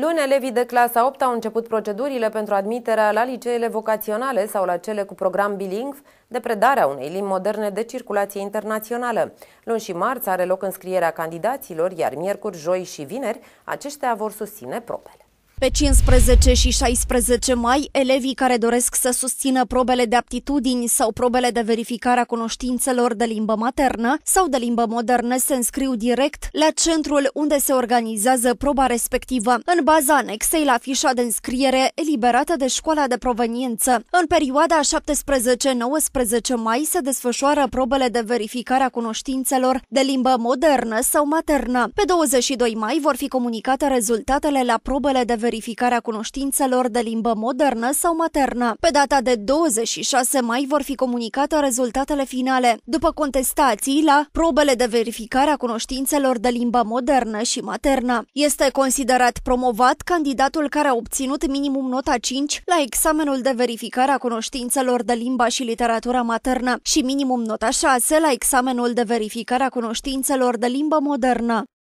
Luni, elevii de clasa 8 au început procedurile pentru admiterea la liceele vocaționale sau la cele cu program bilingv de predarea unei limbi moderne de circulație internațională. Luni și marți are loc înscrierea candidaților, iar miercuri, joi și vineri aceștia vor susține probele. Pe 15 și 16 mai, elevii care doresc să susțină probele de aptitudini sau probele de verificare a cunoștințelor de limbă maternă sau de limbă modernă se înscriu direct la centrul unde se organizează proba respectivă, în baza anexei la fișa de înscriere eliberată de școala de proveniență. În perioada 17-19 mai se desfășoară probele de verificare a cunoștințelor de limbă modernă sau maternă. Pe 22 mai vor fi comunicate rezultatele la probele de verificare verificarea cunoștințelor de limbă modernă sau maternă. Pe data de 26 mai vor fi comunicate rezultatele finale. După contestații la probele de verificare a cunoștințelor de limbă modernă și maternă, este considerat promovat candidatul care a obținut minimum nota 5 la examenul de verificare a cunoștințelor de limba și literatura maternă și minimum nota 6 la examenul de verificare a cunoștințelor de limbă modernă.